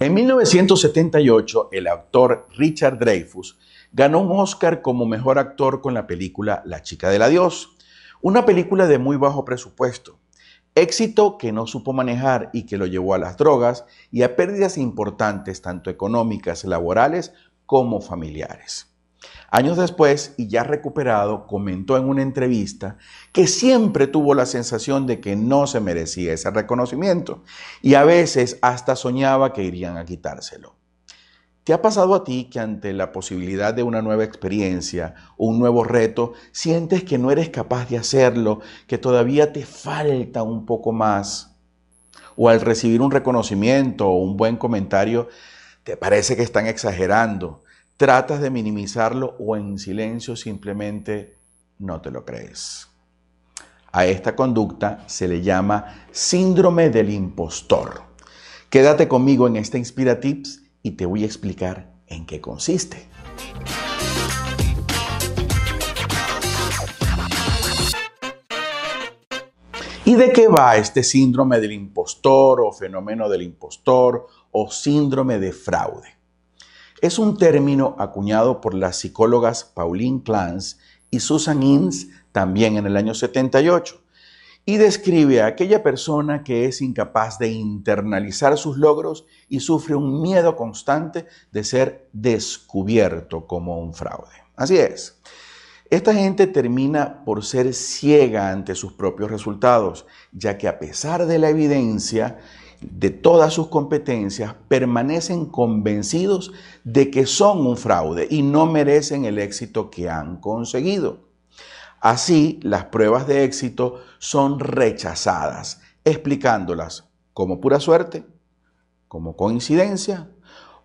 En 1978, el actor Richard Dreyfus ganó un Oscar como mejor actor con la película La chica del adiós, una película de muy bajo presupuesto, éxito que no supo manejar y que lo llevó a las drogas y a pérdidas importantes tanto económicas, laborales como familiares. Años después, y ya recuperado, comentó en una entrevista que siempre tuvo la sensación de que no se merecía ese reconocimiento y a veces hasta soñaba que irían a quitárselo. ¿Te ha pasado a ti que ante la posibilidad de una nueva experiencia un nuevo reto, sientes que no eres capaz de hacerlo, que todavía te falta un poco más? O al recibir un reconocimiento o un buen comentario, te parece que están exagerando, tratas de minimizarlo o en silencio simplemente no te lo crees. A esta conducta se le llama síndrome del impostor. Quédate conmigo en este Inspira Tips y te voy a explicar en qué consiste. ¿Y de qué va este síndrome del impostor o fenómeno del impostor o síndrome de fraude? Es un término acuñado por las psicólogas Pauline Clance y Susan Innes también en el año 78 y describe a aquella persona que es incapaz de internalizar sus logros y sufre un miedo constante de ser descubierto como un fraude. Así es. Esta gente termina por ser ciega ante sus propios resultados, ya que a pesar de la evidencia, de todas sus competencias permanecen convencidos de que son un fraude y no merecen el éxito que han conseguido. Así, las pruebas de éxito son rechazadas, explicándolas como pura suerte, como coincidencia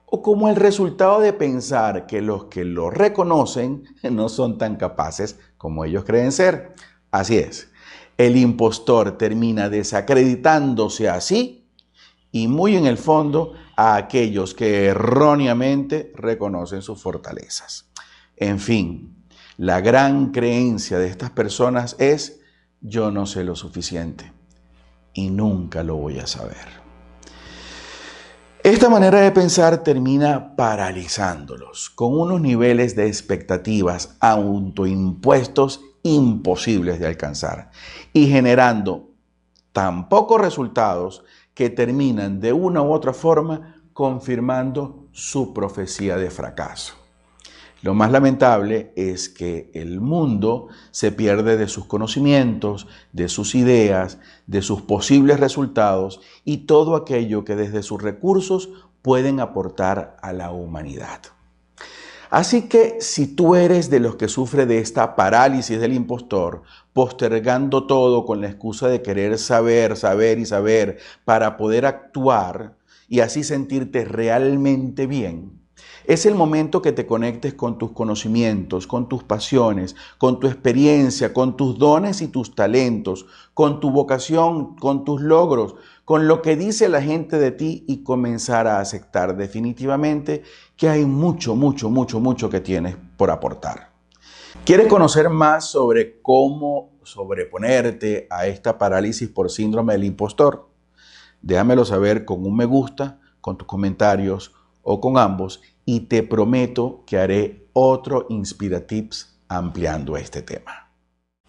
o como el resultado de pensar que los que lo reconocen no son tan capaces como ellos creen ser. Así es, el impostor termina desacreditándose así y muy en el fondo a aquellos que erróneamente reconocen sus fortalezas. En fin, la gran creencia de estas personas es yo no sé lo suficiente y nunca lo voy a saber. Esta manera de pensar termina paralizándolos con unos niveles de expectativas autoimpuestos imposibles de alcanzar y generando tan pocos resultados que terminan de una u otra forma confirmando su profecía de fracaso. Lo más lamentable es que el mundo se pierde de sus conocimientos, de sus ideas, de sus posibles resultados y todo aquello que desde sus recursos pueden aportar a la humanidad. Así que si tú eres de los que sufre de esta parálisis del impostor, postergando todo con la excusa de querer saber, saber y saber para poder actuar y así sentirte realmente bien, es el momento que te conectes con tus conocimientos, con tus pasiones, con tu experiencia, con tus dones y tus talentos, con tu vocación, con tus logros, con lo que dice la gente de ti y comenzar a aceptar definitivamente que hay mucho, mucho, mucho, mucho que tienes por aportar. ¿Quieres conocer más sobre cómo sobreponerte a esta parálisis por síndrome del impostor? Déjamelo saber con un me gusta, con tus comentarios o con ambos y te prometo que haré otro Inspiratips ampliando este tema.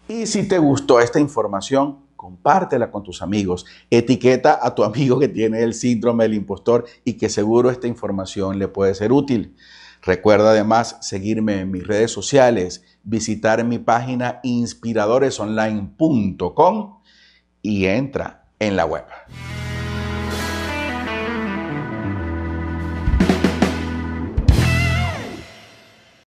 Y si te gustó esta información, compártela con tus amigos, etiqueta a tu amigo que tiene el síndrome del impostor y que seguro esta información le puede ser útil. Recuerda además seguirme en mis redes sociales, visitar mi página inspiradoresonline.com y entra en la web.